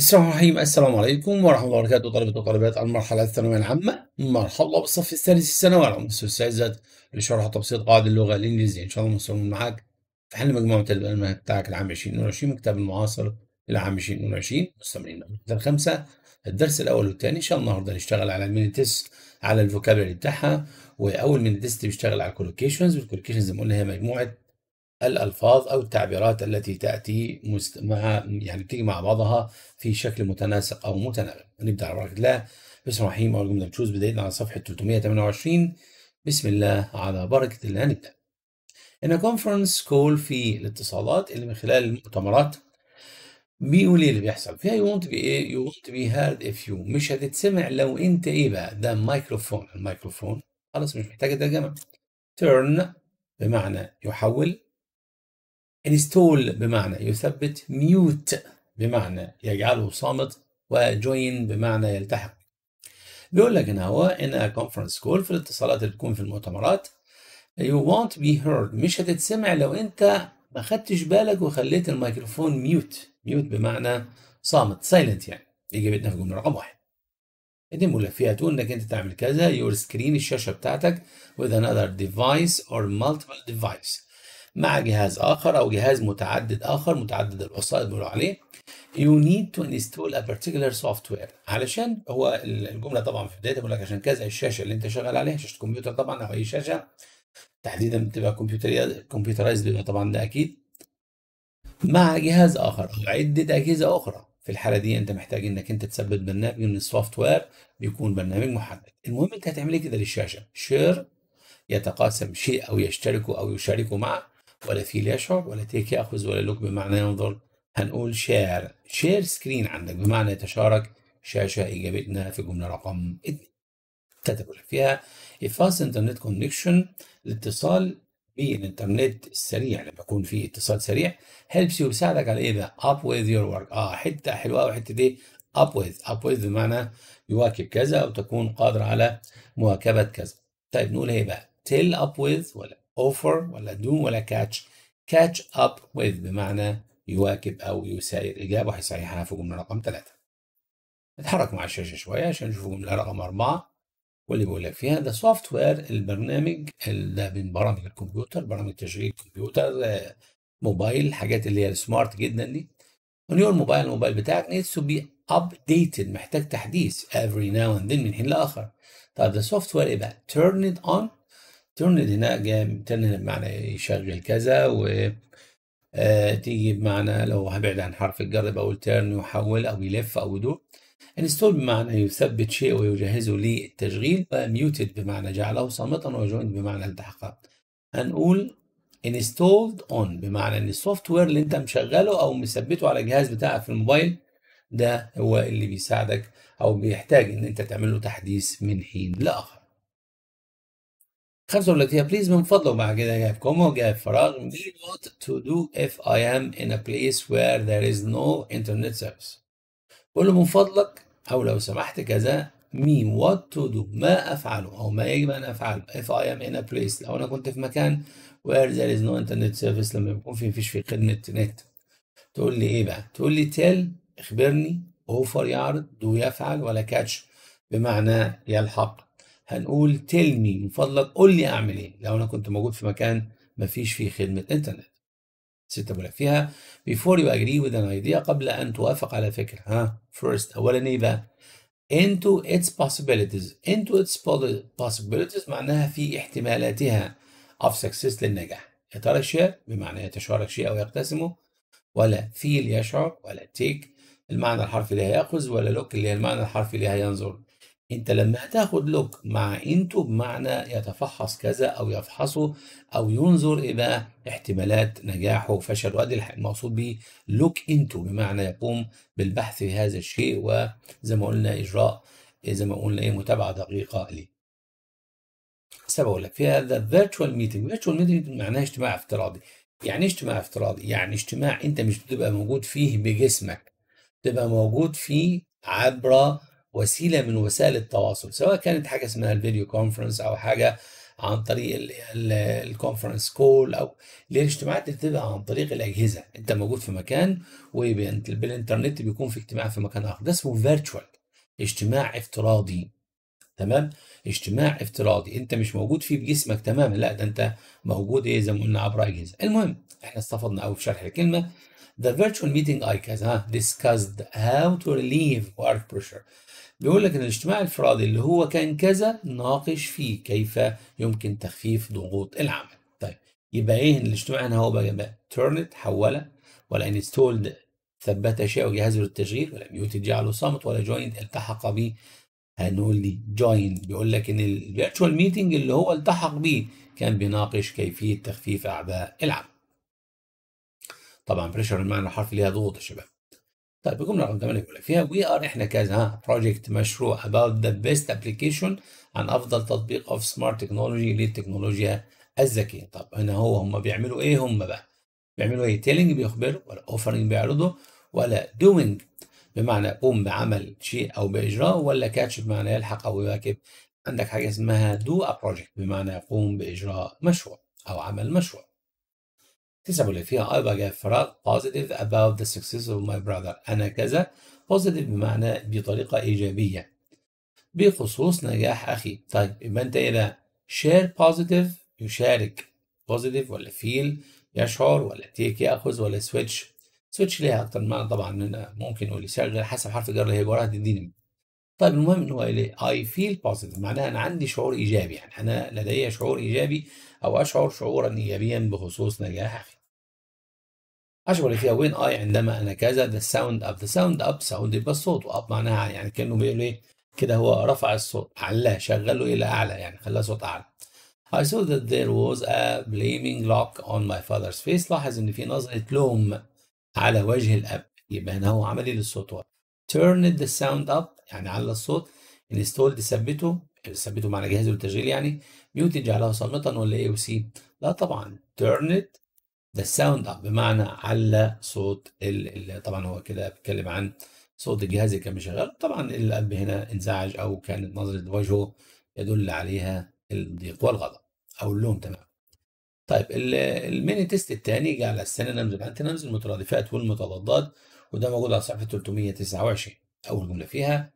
بسم الله الرحمن الرحيم السلام عليكم ورحمة الله وبركاته طلبة وطالبات المرحلة الثانوية العامة مرحبا بالصف الثالث الثانوي على مستوى الأساتذة لشرح تبسيط قواعد اللغة الإنجليزية إن شاء الله مستمر معاك في حل مجموعة المنهج بتاعك العام 2022 من كتاب المعاصر العام 2022 مستمرين مادة الخمسة الدرس الأول والثاني إن شاء الله النهاردة نشتغل على الميني تيست على الفوكابولري بتاعها وأول ميني تيست بيشتغل على الكولوكيشنز والكولوكيشنز زي ما قلنا هي مجموعة الألفاظ أو التعبيرات التي تأتي مست... مع يعني بتيجي مع بعضها في شكل متناسق أو متناغم نبدأ على بركة الله بسم الله الرحمن الرحيم أول بتشوز بدايتنا على صفحة 328 بسم الله على بركة الله نبدأ إن كونفرنس كول في الاتصالات اللي من خلال المؤتمرات بيقول ايه اللي بيحصل فيها you بي ايه be you want to be مش هتتسمع لو انت ايه بقى ده مايكروفون الميكروفون خلاص مش محتاج ترجمه تيرن بمعنى يحول انستول بمعنى يثبت ميوت بمعنى يجعله صامت وجوين بمعنى يلتحق بيقول لك هنا هو ان كونفرنس كول في الاتصالات اللي بتكون في المؤتمرات you won't be heard مش هتتسمع لو انت ما خدتش بالك وخليت الميكروفون ميوت ميوت بمعنى صامت سايلنت يعني اجابتنا في جمله رقم واحد دي تقول انك انت تعمل كذا يور سكرين الشاشه بتاعتك with another device or multiple device مع جهاز آخر أو جهاز متعدد آخر متعدد الوسائط بيقولوا عليه you need to install a particular software علشان هو الجملة طبعا في بدايتها بيقول لك عشان كذا الشاشة اللي أنت شغال عليها شاشة كمبيوتر طبعا أو أي شاشة تحديدا بتبقى كمبيوتر كمبيوترايز بيبقى طبعا ده أكيد مع جهاز آخر أو عدة أجهزة أخرى في الحالة دي أنت محتاج إنك أنت تثبت برنامج من السوفت وير بيكون برنامج محدد المهم أنت هتعمل ايه كده للشاشة شير يتقاسم شيء أو يشتركوا أو يشاركوا مع ولا فيل يشعر ولا تيك يأخذ ولا لوك بمعنى ينظر هنقول شير شير سكرين عندك بمعنى يتشارك شاشة إجابتنا في جملة رقم 2 تتبول فيها افاس انترنت كونكشن الاتصال بالانترنت السريع لما يكون في اتصال سريع هيلبس يو بيساعدك على ايه ده؟ اب ويز يور ورك اه حته حلوه قوي حته دي اب ويز اب ويز بمعنى يواكب كذا او تكون قادر على مواكبه كذا طيب نقول ايه بقى؟ تيل اب ويز ولا offer ولا do ولا catch catch up with بمعنى يواكب أو يساير إجابة وهيصححها في جملة رقم ثلاثة نتحرك مع الشاشة شوية عشان نشوف جملة رقم أربعة واللي بيقول لك فيها ده سوفت وير البرنامج ده من برامج الكمبيوتر برامج تشغيل الكمبيوتر آه، موبايل الحاجات اللي هي السمارت جدا دي اون يور موبايل الموبايل بتاعك نيدز تو بي ابديتد محتاج تحديث every now and then من حين لاخر طب ده سوفت وير ايه بقى تيرن ات اون تورند هنا جام بترنل بمعنى يشغل كذا و آه، تيجي بمعنى لو هبعد عن حرف الجر بقول تيرن يحول أو يلف أو يدور انستول بمعنى يثبت شيء ويجهزه للتشغيل وميوتد آه، بمعنى جعله صامتا وجويند بمعنى التحقها هنقول انستولد اون بمعنى ان السوفت وير اللي انت مشغله او مثبته على الجهاز بتاعك في الموبايل ده هو اللي بيساعدك او بيحتاج ان انت تعمل له تحديث من حين لاخر 35 بليز من فضلك بعد كده جايب كومو جايب فراغ do what to do if I am in a place where there is no internet service قول له من فضلك أو لو سمحت كذا مين what to do ما أفعله أو ما يجب أن أفعله if I am in a place لو أنا كنت في مكان where there is no internet service لما يكون في مفيش في خدمة نت تقول لي إيه بقى؟ تقول لي tell اخبرني اوفر يعرض دو يفعل ولا كاتش بمعنى يلحق هنقول تيل مي من فضلك قول لي اعمل ايه لو انا كنت موجود في مكان ما فيش فيه خدمه انترنت ستة بقول فيها before you agree with an idea قبل أن توافق على فكرة ها first أولا إيه بقى into its possibilities into its possibilities معناها في احتمالاتها of success للنجاح يا ترى الشيء بمعنى يتشارك شيء أو يقتسمه ولا فيل يشعر ولا تيك المعنى الحرفي لها يأخذ ولا لوك اللي هي المعنى الحرفي لها ينظر انت لما هتاخد لوك مع انتو بمعنى يتفحص كذا او يفحصه او ينظر الى احتمالات نجاحه وفشله وادي المقصود به لوك انتو بمعنى يقوم بالبحث في هذا الشيء وزي ما قلنا اجراء زي ما قلنا ايه متابعه دقيقه ليه. سبب لك في هذا الفيرتشوال ميتنج، فيرتشوال ميتنج معناها اجتماع افتراضي. يعني ايه اجتماع افتراضي؟ يعني اجتماع انت مش بتبقى موجود فيه بجسمك. تبقى موجود فيه عبر وسيله من وسائل التواصل سواء كانت حاجه اسمها الفيديو كونفرنس او حاجه عن طريق الكونفرنس كول او الاجتماعات اللي بتبقى عن طريق الاجهزه انت موجود في مكان وبالانترنت بيكون في اجتماع في مكان اخر ده اسمه فيرتشوال اجتماع افتراضي تمام اجتماع افتراضي انت مش موجود فيه بجسمك تماما لا ده انت موجود ايه زي ما قلنا عبر اجهزه المهم احنا استفدنا قوي في شرح الكلمه The virtual meeting I ها discussed how to relieve work pressure بيقول لك نعم. ان الاجتماع الفرادي اللي هو كان كذا ناقش فيه كيف يمكن تخفيف ضغوط العمل طيب يبقى ايه الاجتماع هنا هو بقى جماعه تيرنت حوله ولا انستولد ثبت اشياء وجهزه للتشغيل ولا ميوتد جعله صامت ولا جوينت التحق به هنقول لي جوين بيقول لك ان الفيرتشوال ميتنج اللي هو التحق به كان بيناقش كيفيه تخفيف اعباء العمل طبعا بريشر المعنى الحرفي ليها ضغوط يا شباب طيب الجمله رقم 8 بيقول لك فيها وي ار احنا كذا ها بروجكت مشروع اباوت ذا بيست ابلكيشن عن افضل تطبيق اوف سمارت تكنولوجي للتكنولوجيا الذكيه طب هنا هو هم بيعملوا ايه هم بقى بيعملوا ايه تيلينج بيخبروا ولا اوفرنج بيعرضوا ولا دوينج بمعنى قوم بعمل شيء او باجراء ولا كاتش بمعنى يلحق او يواكب عندك حاجه اسمها دو ا بروجكت بمعنى يقوم باجراء مشروع او عمل مشروع تسأل فيها I بقى فراغ positive about the success of my brother أنا كذا positive بمعنى بطريقة إيجابية بخصوص نجاح أخي طيب يبقى أنت إذا share positive يشارك positive ولا feel يشعر ولا take يأخذ ولا switch switch ليها أكتر معنى طبعا أنا ممكن أقول يشغل حسب حرف الجر اللي هي وراها تديني طيب المهم ان هو ايه I feel positive معناها انا عندي شعور ايجابي يعني انا لدي شعور ايجابي او اشعر شعورا ايجابيا بخصوص نجاح اخي أشبه فيها وين أي آه، عندما أنا كذا ذا ساوند اب ذا ساوند اب ساوند يبقى الصوت وأب معناها يعني كأنه بيقول إيه كده هو رفع الصوت علاه شغله إلى أعلى يعني خلاه صوت أعلى I saw that there was a blaming look on my father's face لاحظ إن في نظرة لوم على وجه الأب يبقى هنا هو عمل إيه للصوت هو turned the sound up يعني على الصوت installed ثبته ثبته معنى جهاز التشغيل يعني muted جعله صامتا ولا إيه وسي لا طبعا turned ده الساوند اب بمعنى على صوت ال... طبعا هو كده بيتكلم عن صوت الجهاز اللي كان مشغل طبعا الاب هنا انزعج او كانت نظره وجهه يدل عليها الضيق والغضب او اللوم تمام طيب الميني تيست الثاني على السينونيمز والانتينمز المترادفات والمتضادات وده موجود على صفحه 329 اول جمله فيها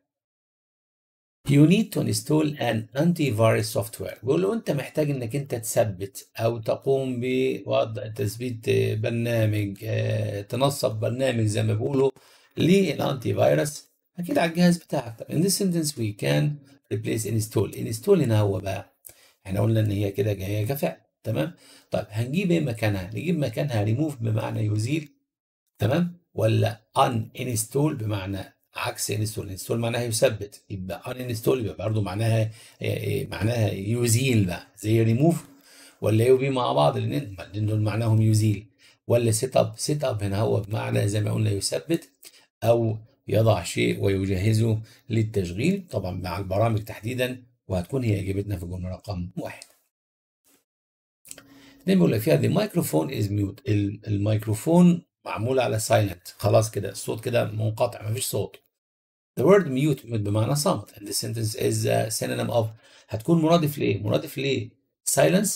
You need to install an antivirus software بيقول له انت محتاج انك انت تثبت او تقوم بوضع تثبيت برنامج آه، تنصب برنامج زي ما بيقولوا للانتي فايروس اكيد على الجهاز بتاعك in this sentence we can replace install install هنا هو بقى احنا قلنا ان هي كده جايه كفعل تمام طب هنجيب ايه مكانها نجيب مكانها ريموف بمعنى يزيل تمام ولا ان انستول بمعنى عكس انستول انستول معناها يثبت يبقى ان آه، انستول يبقى برضه معناها آه، آه، معناها يزيل بقى زي ريموف ولا يو بي مع بعض لان دول معناهم يزيل ولا سيت اب سيت اب هنا هو بمعنى زي ما قلنا يثبت او يضع شيء ويجهزه للتشغيل طبعا مع البرامج تحديدا وهتكون هي اجابتنا في الجمله رقم واحد. دايما بيقول لك فيها ذا مايكروفون از ميوت الميكروفون معمولة على سايلنت خلاص كده الصوت كده منقطع مفيش صوت The word mute بمعنى صمت and the sentence is a uh, synonym of هتكون مرادف لإيه؟ مرادف لإيه؟ silence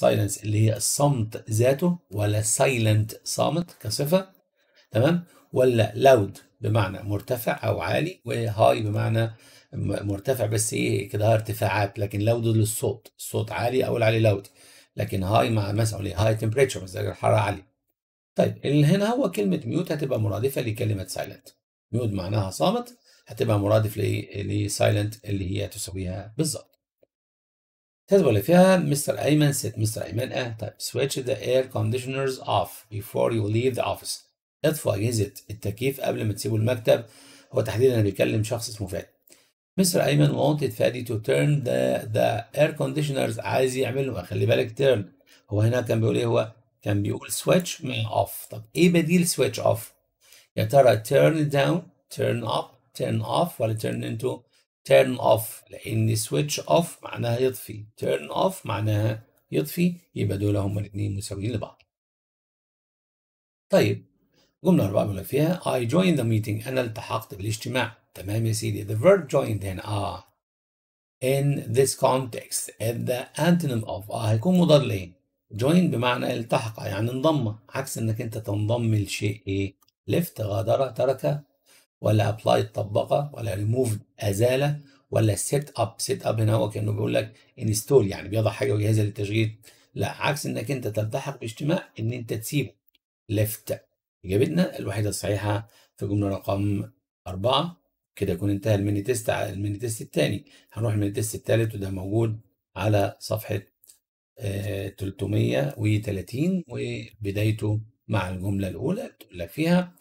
silence اللي هي الصمت ذاته ولا silent صامت كصفة تمام؟ ولا loud بمعنى مرتفع أو عالي وهاي بمعنى مرتفع بس إيه كده ارتفاعات لكن loud للصوت الصوت عالي أو العالي loud لكن هاي مع مثلا هاي temperature درجة الحرارة عالية طيب اللي هنا هو كلمة ميوت هتبقى مرادفة لكلمة سايلنت ميوت معناها صامت هتبقى مرادف لسايلنت اللي هي تساويها بالظبط تتبع اللي فيها مستر أيمن ست مستر أيمن اه طيب switch the air conditioners off before you leave the office اطفوا أجهزة التكييف قبل ما تسيبوا المكتب هو تحديدا بيكلم شخص اسمه فادي مستر أيمن wanted فادي to turn the, the air conditioners عايز يعمل له خلي بالك turn هو هنا كان بيقول ايه هو كان بيقول switch me off طب ايه بديل switch off يا ترى turn down turn up turn off ولا turn into turn off لان switch off معناها يطفي turn off معناها يطفي يبقى دول هما الاثنين مساويين لبعض طيب جملة أربعة بيقول فيها I joined the meeting أنا التحقت بالاجتماع تمام يا سيدي the verb joined هنا آه in this context at the antonym of آه هيكون مضاد لين جوين بمعنى التحق يعني انضم عكس انك انت تنضم لشيء ايه لفت غادر ترك ولا ابلاي طبق ولا ريموف ازاله ولا سيت اب سيت اب هنا هو كانه بيقول لك انستول يعني بيضع حاجه وجهاز للتشغيل لا عكس انك انت تلتحق باجتماع ان انت تسيبه لفت اجابتنا الوحيده الصحيحه في جمله رقم أربعة كده يكون انتهى الميني تيست على الميني تيست الثاني هنروح الميني تيست الثالث وده موجود على صفحه 330 آه، وبدايته مع الجملة الأولى تقول لك فيها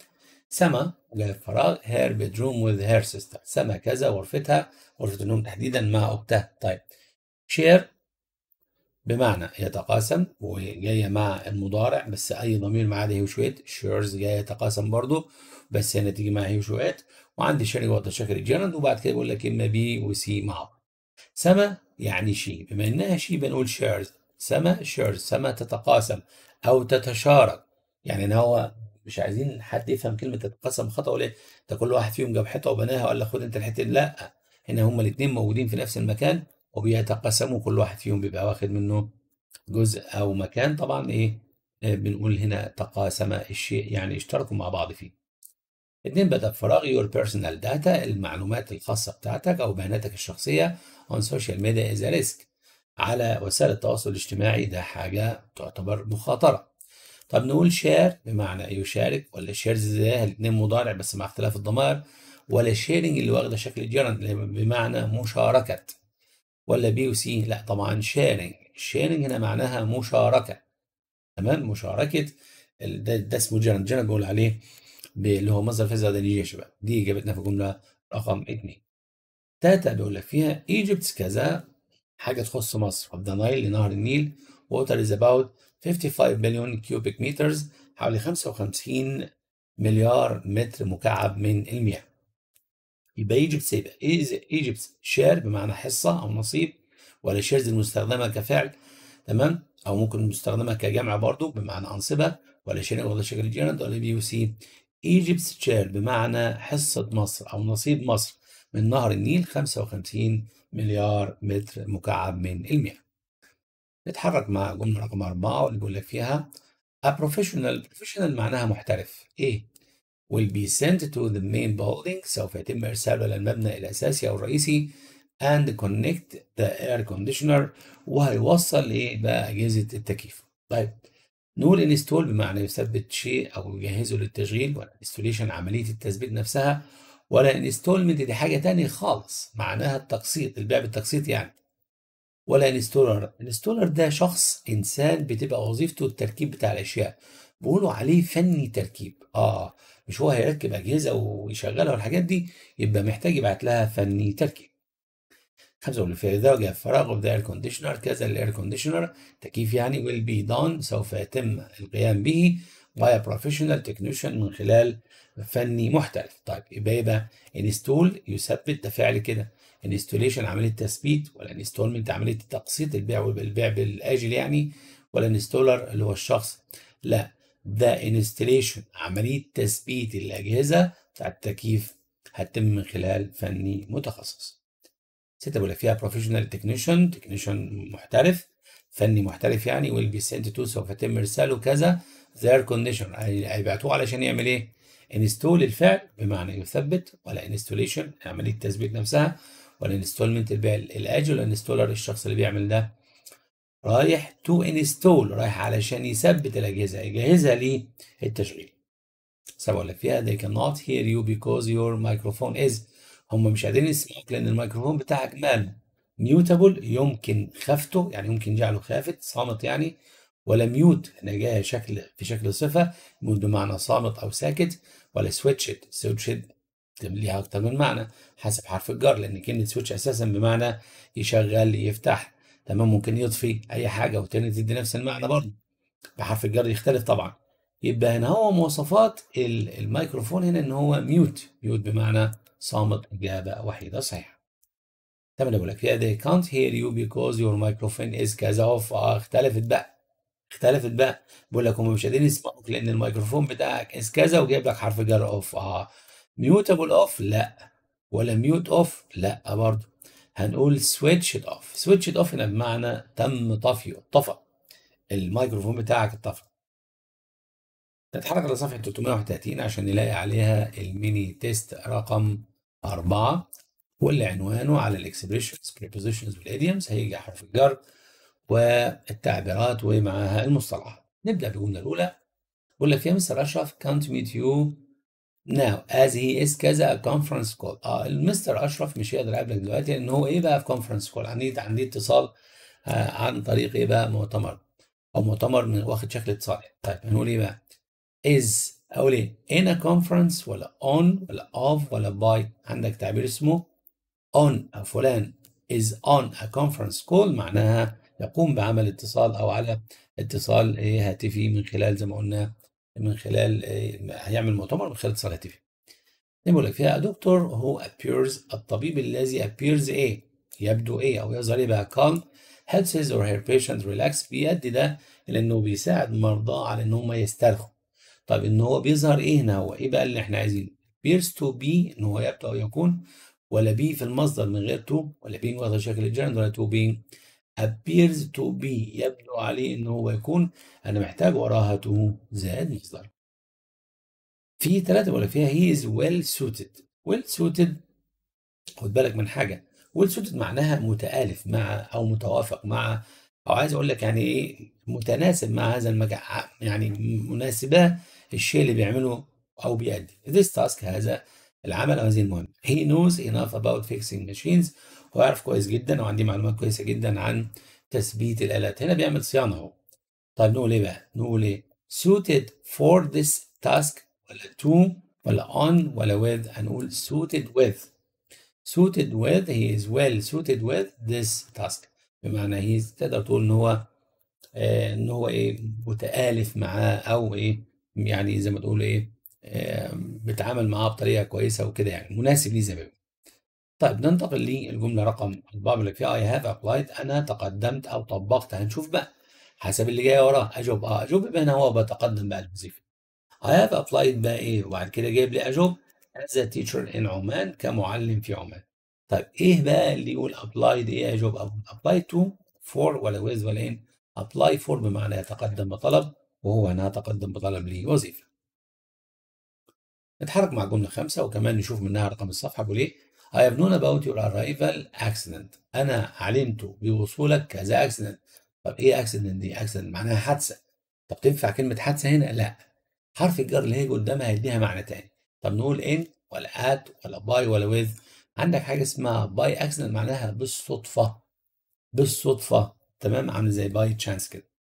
سما في فراغ هير بيدروم وذ هير سيستر سما كذا غرفتها غرفة النوم تحديدا مع أختها طيب شير بمعنى يتقاسم وجاية مع المضارع بس أي ضمير ما عدا هي وشويت شيرز جاية يتقاسم برضو بس هنا تيجي مع هي وشويت وعندي شيري وضع شكري جيرند وبعد كده يقول لك إما بي وسي مع سما يعني شي بما إنها شي بنقول شيرز سما شير سما تتقاسم أو تتشارك يعني إن هو مش عايزين حد يفهم كلمة تتقاسم خطأ ولا ده كل واحد فيهم جاب حته وبناها وقال لك خد أنت الحتة دي لا هنا هما الاثنين موجودين في نفس المكان وبيتقاسموا كل واحد فيهم بيبقى واخد منه جزء أو مكان طبعا إيه آه، بنقول هنا تقاسم الشيء يعني اشتركوا مع بعض فيه. اثنين بدأ بفراغ يور بيرسونال داتا المعلومات الخاصة بتاعتك أو بياناتك الشخصية on social media is a risk على وسائل التواصل الاجتماعي ده حاجة تعتبر مخاطرة طب نقول شير بمعنى إيه يشارك ولا شيرز زيها الاثنين مضارع بس مع اختلاف الضمائر ولا شيرنج اللي واخده شكل جيرن بمعنى مشاركة ولا بي وسي لا طبعا شيرنج شيرنج هنا معناها مشاركة تمام مشاركة ده, ده اسمه جيرند جيرند بقول عليه اللي هو مصدر فيزا زائد يا شباب دي اجابتنا في جمله رقم اثنين تاتا بيقول لك فيها ايجيبتس كذا حاجة تخص مصر from the Nile لنهر النيل water is about 55 مليون كيوبيك مترز حوالي 55 مليار متر مكعب من المياه يبقى ايجيبت ايز ايجيبت شير بمعنى حصة أو نصيب ولا شيرز المستخدمة كفعل تمام أو ممكن مستخدمة كجمع برضو بمعنى أنصبة ولا شير ولا شكل جيرند ولا بي يو سي ايجيبت شير بمعنى حصة مصر أو نصيب مصر من نهر النيل 55 مليار متر مكعب من المياه نتحرك مع جملة رقم أربعة واللي بيقول لك فيها a professional professional معناها محترف إيه will be sent to the main building سوف يتم إرساله إلى المبنى الأساسي أو الرئيسي and connect the air conditioner وهيوصل إيه بقى أجهزة التكييف طيب نقول install بمعنى يثبت شيء أو يجهزه للتشغيل والانستوليشن عملية التثبيت نفسها ولا انستولمنت دي حاجة تانية خالص معناها التقسيط البيع بالتقسيط يعني ولا انستولر انستولر ده شخص انسان بتبقى وظيفته التركيب بتاع الاشياء بيقولوا عليه فني تركيب اه مش هو هيركب اجهزه ويشغلها والحاجات دي يبقى محتاج يبعت لها فني تركيب خمسة يقول في درجة فراغ اوف ذا اير كونديشنر كذا الاير كونديشنر تكييف يعني ويل بي دون سوف يتم القيام به باي بروفيشنال تكنيشن من خلال فني محترف طيب يبقى ايه بقى انستول يثبت ده فعل كده انستوليشن عمليه تثبيت ولا انستولمنت عمليه تقسيط البيع والبيع بالاجل يعني ولا انستولر اللي هو الشخص لا ده انستليشن عمليه تثبيت الاجهزه بتاعت التكييف هتتم من خلال فني متخصص. ستة بيقول لك فيها بروفيشنال تكنيشن تكنيشن محترف فني محترف يعني ويل بي سنت تو سوف يتم ارساله كذا their condition هيبعتوه علشان يعمل ايه؟ انستول الفعل بمعنى يثبت ولا انستوليشن عمليه تثبيت نفسها ولا انستولمنت الاجل انستولر الشخص اللي بيعمل ده رايح تو انستول رايح علشان يثبت الاجهزه يجهزها للتشغيل سبق لك فيها they cannot hear you because your microphone is هم مش قادرين يسمعوك لان الميكروفون بتاعك مال ميوتابل يمكن خافته يعني يمكن جعله خافت صامت يعني ولم يوت نجاه شكل في شكل صفة بمعنى صامت أو ساكت ولا سويتشد سويتشد ليها أكتر من معنى حسب حرف الجر لأن كلمة سويتش أساسا بمعنى يشغل يفتح تمام ممكن يطفي أي حاجة وتاني تدي نفس المعنى برضه بحرف الجر يختلف طبعا يبقى هنا هو مواصفات الميكروفون هنا إن هو ميوت ميوت بمعنى صامت إجابة وحيدة صحيحة تمام بقول لك دي كانت هير يو بيكوز يور مايكروفون از كذا اختلفت بقى اختلفت بقى بقول لك هم مش قادرين يسمعوك لان الميكروفون بتاعك اس كذا وجايب لك حرف جر اوف اه ميوتابل اوف لا ولا ميوت اوف لا برضه هنقول سويتش اوف سويتش اوف هنا بمعنى تم طفيه طفى الميكروفون بتاعك اتطفى نتحرك لصفحه 331 عشان نلاقي عليها الميني تيست رقم 4 واللي عنوانه على الاكسبريشنز بريبوزيشنز والايديومز هيجي حرف الجر والتعبيرات ومعها المصطلحات نبدأ بالجملة الأولى بقول لك يا مستر أشرف كانت ميت يو ناو از هي از كذا كونفرنس كول اه المستر أشرف مش هيقدر يقابلك دلوقتي لأن هو إيه بقى في كونفرنس كول عندي عندي اتصال آه عن طريق إيه بقى مؤتمر أو مؤتمر واخد شكل اتصال طيب هنقول إيه بقى از أقول إيه ان كونفرنس ولا اون ولا اوف ولا باي عندك تعبير اسمه اون فلان از اون ا كونفرنس كول معناها يقوم بعمل اتصال او على اتصال إيه، هاتفي من خلال زي ما قلنا من خلال إيه، هيعمل مؤتمر من خلال اتصال هاتفي بيقول لك فيها دكتور هو appears الطبيب الذي appears ايه يبدو ايه او يظهر ايه بقى calm helps his or her patient relax بيدي ده لانه بيساعد مرضاه على ان هم يسترخوا طب ان هو بيظهر ايه هنا هو ايه بقى اللي احنا عايزينه appears to be ان هو يبدو او يكون ولا بي في المصدر من غير to ولا being واخد شكل الجنرال ولا to being appears to be يبدو عليه ان هو يكون انا محتاج وراها to زائد مصدر في ثلاثة بقول فيها he is well suited well suited خد بالك من حاجة well suited معناها متآلف مع أو متوافق مع أو عايز أقول لك يعني إيه متناسب مع هذا المجال يعني مناسبة الشيء اللي بيعمله أو بيأدي this task هذا العمل او هذه المهمه هي نوز انف اباوت فيكسينج ماشينز هو عارف كويس جدا وعندي معلومات كويسه جدا عن تثبيت الالات هنا بيعمل صيانه اهو طيب نقول ايه بقى نقول ايه suited for this task ولا to ولا on ولا with هنقول suited with suited with he is well suited with this task بمعنى هي تقدر تقول ان هو آه، ان هو ايه متآلف معاه او ايه يعني زي ما تقول ايه بتعامل معاها بطريقه كويسه وكده يعني مناسب لي زي ما طيب ننتقل للجمله رقم اربعه بيقول لك فيها اي هاف ابلايد انا تقدمت او طبقت هنشوف بقى حسب اللي جاي وراه اجوب اه اجوب يبقى هنا هو بتقدم بقى الوظيفه اي هاف ابلايد بقى ايه وبعد كده جايب لي اجوب از تيشر ان عمان كمعلم في عمان طيب ايه بقى اللي يقول ابلايد ايه اجوب ابلاي تو فور ولا ويز ولا ان ابلاي فور بمعنى يتقدم بطلب وهو هنا تقدم بطلب لوظيفه نتحرك مع الجملة خمسة وكمان نشوف منها رقم الصفحة بيقول إيه I have known about your arrival accident أنا علمت بوصولك كذا accident طب إيه accident دي accident معناها حادثة طب تنفع كلمة حادثة هنا لا حرف الجر اللي هي قدامها هيديها معنى تاني طب نقول إن ولا آت ولا باي ولا with عندك حاجة اسمها باي accident معناها بالصدفة بالصدفة تمام عامل زي باي تشانس كده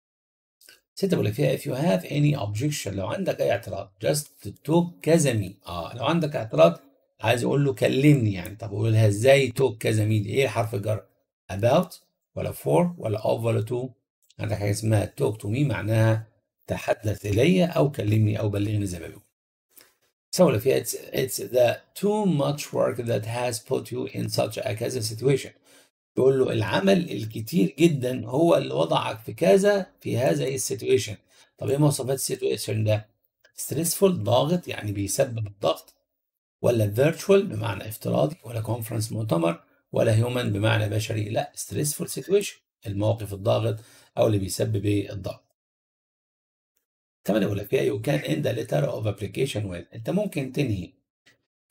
ستة بقول لك فيها if you have any objection لو عندك أي اعتراض just to talk كذا مي اه لو عندك اعتراض عايز أقول له كلمني يعني طب أقولها إزاي talk كذا مي إيه حرف الجر about ولا for ولا of ولا to عندك حاجة اسمها talk to me معناها تحدث إلي أو كلمني أو بلغني زي ما بيقول So فيها it's, it's the too much work that has put you in such a كذا situation يقول له العمل الكتير جدا هو اللي وضعك في كذا في هذا السيتويشن طب ايه مواصفات السيتويشن ده ستريسفول ضاغط يعني بيسبب الضغط ولا فيرتشوال بمعنى افتراضي ولا كونفرنس مؤتمر ولا هيومن بمعنى بشري لا ستريسفول سيتويشن الموقف الضاغط او اللي بيسبب ايه الضغط كمان يقول لك يو كان اند ليتر اوف ابلكيشن ويل انت ممكن تنهي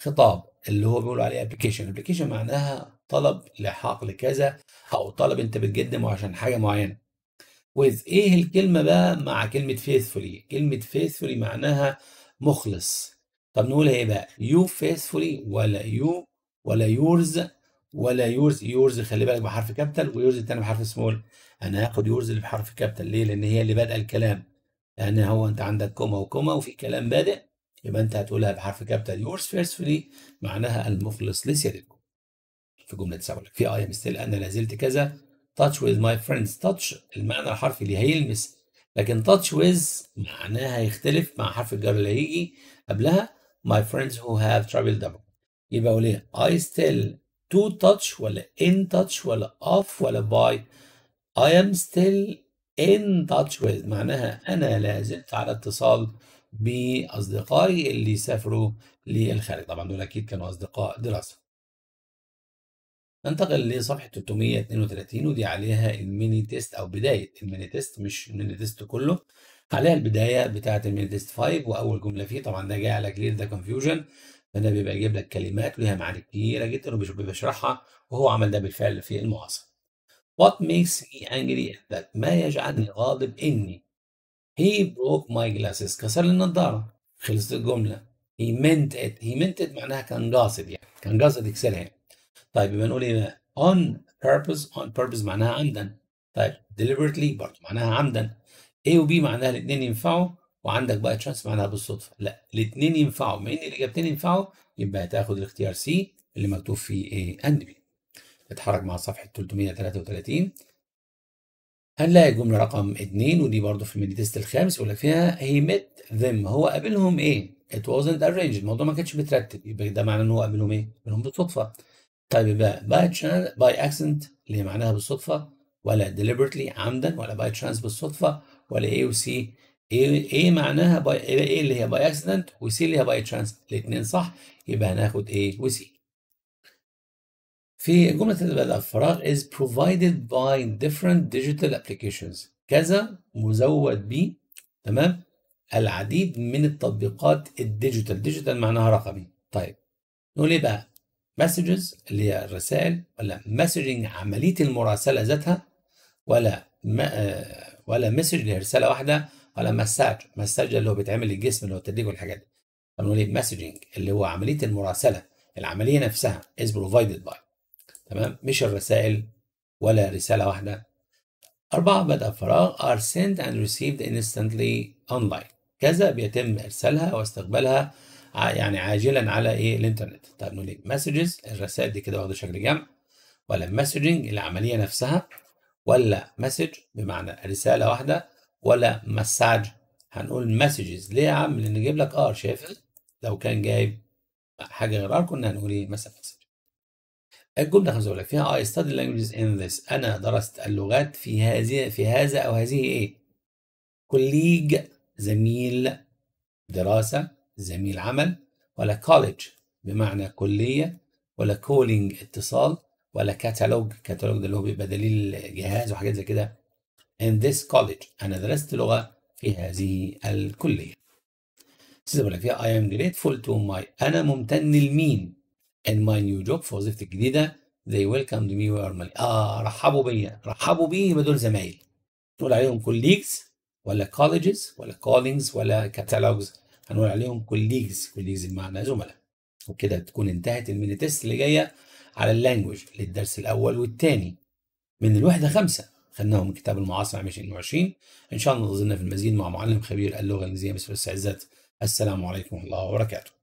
خطاب اللي هو بيقولوا عليه ابلكيشن ابلكيشن معناها طلب لحاق لكذا او طلب انت بتقدمه عشان حاجه معينه وإذ ايه الكلمه بقى مع كلمه فيثفولي كلمه فيثفولي معناها مخلص طب نقول ايه بقى يو فيثفولي ولا يو ولا يورز ولا يورز يورز خلي بالك بحرف كابيتال ويورز الثاني بحرف سمول انا هاخد يورز اللي بحرف كابيتال ليه لان هي اللي بادئه الكلام لان هو انت عندك كوما وكوما وفي كلام بادئ يبقى انت هتقولها بحرف كابيتال يورز فيرسفلي معناها المخلص لسيادتكم في جمله لك في اي ام ستيل انا لا زلت كذا تاتش ويز ماي فريندز تاتش المعنى الحرفي اللي هيلمس لكن تاتش ويز معناها هيختلف مع حرف الجر اللي هيجي قبلها ماي فريندز هو هاف ترابل دبل يبقى وليه اي ستيل تو تاتش ولا ان تاتش ولا اوف ولا باي اي ام ستيل ان تاتش ويز معناها أنا لا زلت على اتصال بأصدقائي اللي سافروا للخارج طبعا دول أكيد كانوا أصدقاء دراسة ننتقل لصفحة 332 ودي عليها الميني تيست أو بداية الميني تيست مش الميني تيست كله عليها البداية بتاعة الميني تيست 5 وأول جملة فيه طبعا ده جاي على كلير ده كونفيوجن فده بيبقى يجيب لك كلمات ليها معاني كتيرة جدا وبيشرحها وهو عمل ده بالفعل في المعاصر What makes me angry at that؟ ما يجعلني غاضب إني He broke my glasses كسر لي النضارة خلصت الجملة he meant it he meant it معناها كان قاصد يعني كان قاصد يكسرها يعني. طيب يبقى نقول ايه on purpose on purpose معناها عمدا طيب deliberately برضه معناها عمدا A و B معناها الاثنين ينفعوا وعندك بقى تشانس معناها بالصدفة لا الاثنين ينفعوا بما ان الاجابتين ينفعوا يبقى هتاخد الاختيار C اللي مكتوب فيه A and B اتحرك مع صفحة 333 هنلاقي الجمله رقم اتنين ودي برضو في الميديتست الخامس يقول لك فيها هي ميت ذيم هو قابلهم ايه؟ ات wasn't arranged الموضوع ما كانش مترتب يبقى ده معناه ان هو قابلهم ايه؟ قابلهم بالصدفه طيب يبقى باي باي اكسنت اللي هي معناها بالصدفه ولا deliberately عمدا ولا باي تشانس بالصدفه ولا ايه وسي ايه ايه معناها باي ايه اللي هي باي اكسنت وسي اللي هي باي تشانس الاثنين صح يبقى هناخد ايه وسي في جملة الفراغ is provided by different digital applications كذا مزود ب تمام العديد من التطبيقات الديجيتال ديجيتال معناها رقمي طيب نقول ايه بقى messages اللي هي الرسائل ولا messaging عملية المراسلة ذاتها ولا ما آه، ولا message اللي رسالة واحدة ولا مساج مساج اللي هو بيتعمل للجسم اللي هو التدريج والحاجات دي فنقول ايه messaging اللي هو عملية المراسلة العملية نفسها is provided by تمام مش الرسائل ولا رسالة واحدة أربعة بدأ فراغ are sent and received instantly online كذا بيتم إرسالها واستقبالها يعني عاجلا على إيه الإنترنت طب نقول إيه messages الرسائل دي كده واخدة شكل جمع ولا messaging العملية نفسها ولا مسج بمعنى رسالة واحدة ولا مساج هنقول مسجز ليه يا عم لان جايب لك ار آه، شايف لو كان جايب حاجه غير ار آه، كنا هنقول ايه مسج الجملة لك فيها I study languages in this أنا درست اللغات في هذه في هذا أو هذه إيه؟ كوليج زميل دراسة زميل عمل ولا college بمعنى كلية ولا كولينج اتصال ولا كاتالوج كاتالوج ده اللي هو بيبقى دليل جهاز وحاجات زي كده in this college أنا درست لغة في هذه الكلية. بقول لك فيها I am grateful to my أنا ممتن لمين؟ and my new job في وظيفتي الجديده they welcomed me warmly اه رحبوا بيا رحبوا بيا يبقى دول زمايل تقول عليهم colleagues ولا colleges ولا callings ولا catalogs هنقول عليهم colleagues colleagues بمعنى زملاء وكده تكون انتهت الميني تيست اللي جايه على اللانجوج للدرس الاول والثاني من الوحده خمسه خدناهم من كتاب المعاصر 2022 ان شاء الله نظلنا في المزيد مع معلم خبير اللغه الانجليزيه مستر السعزات السلام عليكم ورحمه الله وبركاته